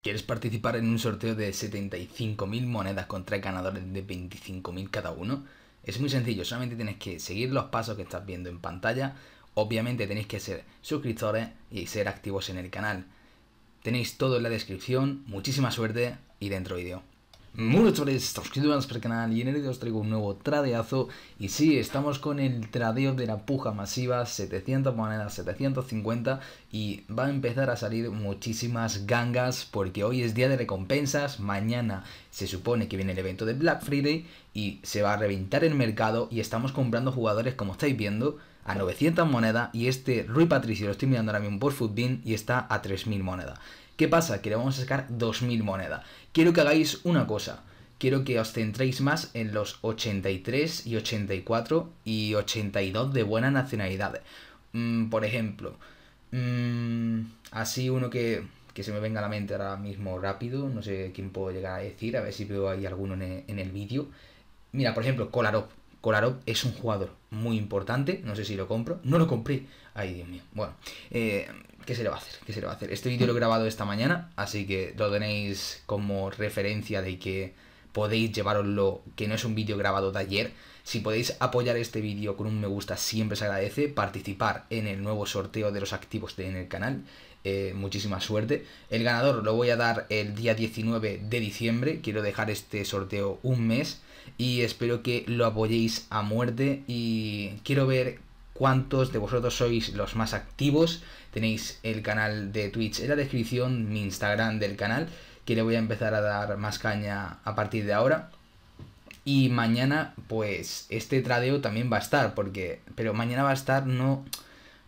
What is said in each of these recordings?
¿Quieres participar en un sorteo de 75.000 monedas con contra ganadores de 25.000 cada uno? Es muy sencillo, solamente tienes que seguir los pasos que estás viendo en pantalla. Obviamente tenéis que ser suscriptores y ser activos en el canal. Tenéis todo en la descripción, muchísima suerte y dentro vídeo. Muy chavales, estamos al canal y en el vídeo os traigo un nuevo tradeazo y sí, estamos con el tradeo de la puja masiva, 700 monedas, 750 y va a empezar a salir muchísimas gangas porque hoy es día de recompensas, mañana se supone que viene el evento de Black Friday y se va a reventar el mercado y estamos comprando jugadores como estáis viendo a 900 monedas y este Rui Patricio lo estoy mirando ahora mismo por Footbin y está a 3000 monedas. ¿Qué pasa? Que le vamos a sacar 2.000 monedas. Quiero que hagáis una cosa. Quiero que os centréis más en los 83 y 84 y 82 de buena nacionalidad. Mm, por ejemplo, mm, así uno que, se me venga a la mente ahora mismo rápido, no sé quién puedo llegar a decir, a ver si veo ahí alguno en el, vídeo. Mira, por ejemplo, Kolarov. Kolarov es un jugador muy importante, no sé si lo compro, no lo compré, ay Dios mío, bueno, eh, ¿qué se le va a hacer? ¿Qué se le va a hacer? Este vídeo lo he grabado esta mañana, así que lo tenéis como referencia de que podéis llevaroslo, que no es un vídeo grabado de ayer, si podéis apoyar este vídeo con un me gusta siempre se agradece, participar en el nuevo sorteo de los activos en el canal eh, muchísima suerte. El ganador lo voy a dar el día 19 de diciembre. Quiero dejar este sorteo un mes y espero que lo apoyéis a muerte y quiero ver cuántos de vosotros sois los más activos. Tenéis el canal de Twitch en la descripción, mi Instagram del canal, que le voy a empezar a dar más caña a partir de ahora. Y mañana, pues, este tradeo también va a estar, porque... Pero mañana va a estar no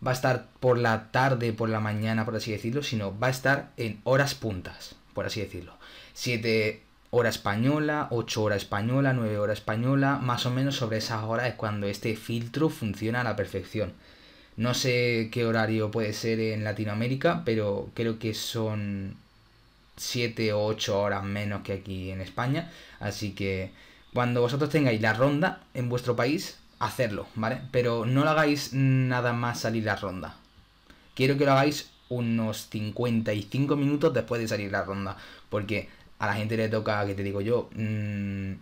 va a estar por la tarde, por la mañana, por así decirlo, sino va a estar en horas puntas, por así decirlo. 7 hora española, 8 horas española, 9 hora española, más o menos sobre esas horas es cuando este filtro funciona a la perfección. No sé qué horario puede ser en Latinoamérica, pero creo que son 7 o 8 horas menos que aquí en España. Así que cuando vosotros tengáis la ronda en vuestro país, hacerlo, ¿vale? Pero no lo hagáis nada más salir la ronda. Quiero que lo hagáis unos 55 minutos después de salir la ronda. Porque a la gente le toca, que te digo yo, Ruy mm,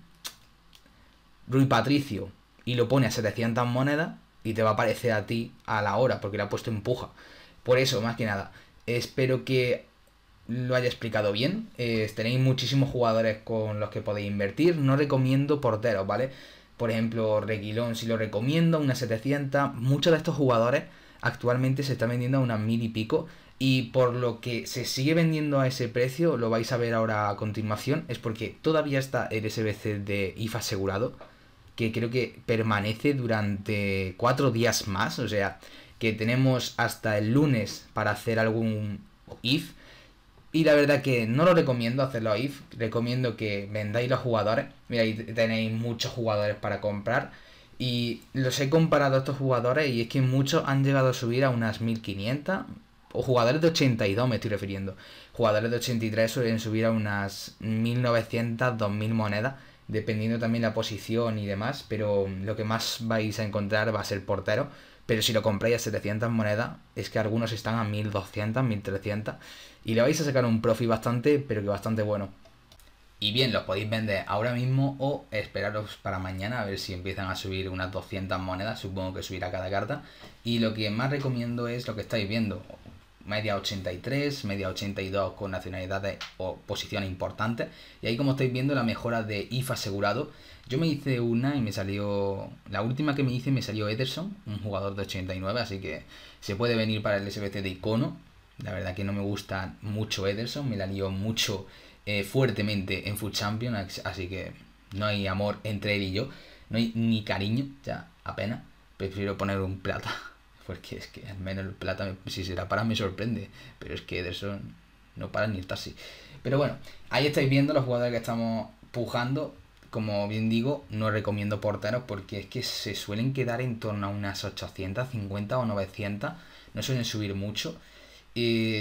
Rui Patricio, y lo pone a 700 monedas y te va a aparecer a ti a la hora, porque le ha puesto empuja. Por eso, más que nada, espero que lo haya explicado bien. Eh, tenéis muchísimos jugadores con los que podéis invertir. No recomiendo porteros, ¿vale? Por ejemplo, Reguilón, si lo recomiendo, una 700. Muchos de estos jugadores actualmente se están vendiendo a una mil y pico. Y por lo que se sigue vendiendo a ese precio, lo vais a ver ahora a continuación, es porque todavía está el SBC de IF asegurado, que creo que permanece durante cuatro días más. O sea, que tenemos hasta el lunes para hacer algún IF y la verdad que no lo recomiendo hacerlo ahí, IF, recomiendo que vendáis los jugadores. Mira, tenéis muchos jugadores para comprar. Y los he comparado a estos jugadores y es que muchos han llegado a subir a unas 1500. O jugadores de 82 me estoy refiriendo. Jugadores de 83 suelen subir a unas 1900, 2000 monedas. Dependiendo también la posición y demás. Pero lo que más vais a encontrar va a ser portero. Pero si lo compráis a 700 monedas, es que algunos están a 1200, 1300. Y le vais a sacar un profi bastante, pero que bastante bueno. Y bien, los podéis vender ahora mismo o esperaros para mañana a ver si empiezan a subir unas 200 monedas. Supongo que subirá cada carta. Y lo que más recomiendo es lo que estáis viendo media 83, media 82 con nacionalidades o posiciones importantes. Y ahí como estáis viendo la mejora de IFA asegurado. Yo me hice una y me salió... La última que me hice me salió Ederson, un jugador de 89, así que se puede venir para el SBT de icono. La verdad que no me gusta mucho Ederson, me la lió mucho eh, fuertemente en Food champion así que no hay amor entre él y yo. No hay ni cariño, ya apenas. Prefiero poner un plata Porque es que al menos el plata, si se para, me sorprende. Pero es que Ederson no para ni el taxi. Pero bueno, ahí estáis viendo los jugadores que estamos pujando. Como bien digo, no recomiendo porteros porque es que se suelen quedar en torno a unas 850 o 900. No suelen subir mucho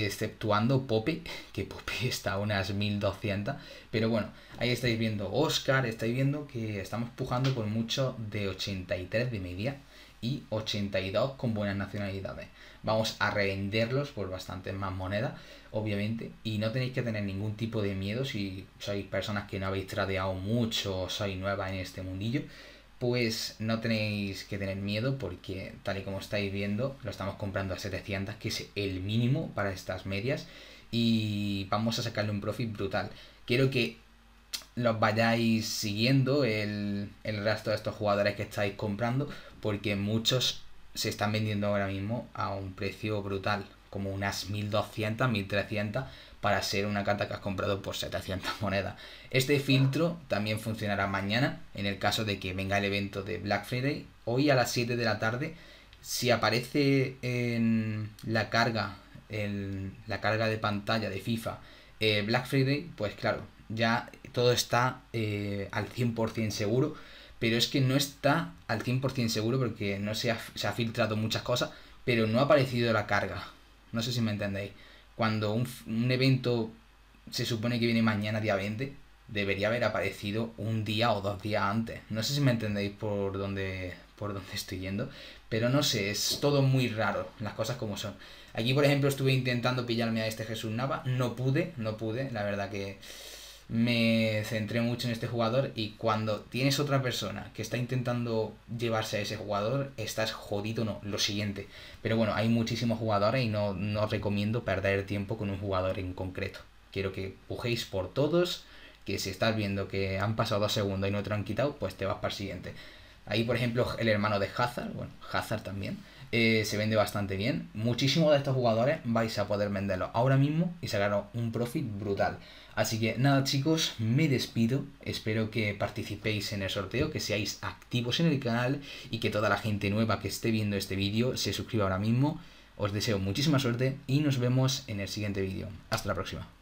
exceptuando Poppy, que Poppy está a unas 1200, pero bueno, ahí estáis viendo Oscar, estáis viendo que estamos pujando por mucho de 83 de media y 82 con buenas nacionalidades. Vamos a revenderlos por bastante más moneda obviamente, y no tenéis que tener ningún tipo de miedo si sois personas que no habéis tradeado mucho o sois nuevas en este mundillo, pues no tenéis que tener miedo porque tal y como estáis viendo lo estamos comprando a 700 que es el mínimo para estas medias y vamos a sacarle un profit brutal. Quiero que los vayáis siguiendo el, el resto de estos jugadores que estáis comprando porque muchos se están vendiendo ahora mismo a un precio brutal como unas 1200, 1300 para ser una carta que has comprado por 700 monedas. Este filtro también funcionará mañana en el caso de que venga el evento de Black Friday. Hoy a las 7 de la tarde, si aparece en la carga, en la carga de pantalla de FIFA eh, Black Friday, pues claro, ya todo está eh, al 100% seguro. Pero es que no está al 100% seguro porque no se ha, se ha filtrado muchas cosas, pero no ha aparecido la carga. No sé si me entendéis cuando un, evento se supone que viene mañana, día 20, debería haber aparecido un día o dos días antes. No sé si me entendéis por dónde, por dónde estoy yendo, pero no sé, es todo muy raro, las cosas como son. Aquí, por ejemplo, estuve intentando pillarme a este Jesús Nava, no pude, no pude, la verdad que me centré mucho en este jugador y cuando tienes otra persona que está intentando llevarse a ese jugador, estás jodido, no, lo siguiente. Pero bueno, hay muchísimos jugadores y no, recomiendo perder tiempo con un jugador en concreto. Quiero que pujéis por todos, que si estás viendo que han pasado a segunda y no te han quitado, pues te vas para el siguiente. Ahí, por ejemplo, el hermano de Hazard, bueno, Hazard también, eh, se vende bastante bien. Muchísimos de estos jugadores vais a poder venderlos ahora mismo y sacaros un profit brutal. Así que nada chicos, me despido, espero que participéis en el sorteo, que seáis activos en el canal y que toda la gente nueva que esté viendo este vídeo se suscriba ahora mismo. Os deseo muchísima suerte y nos vemos en el siguiente vídeo. Hasta la próxima.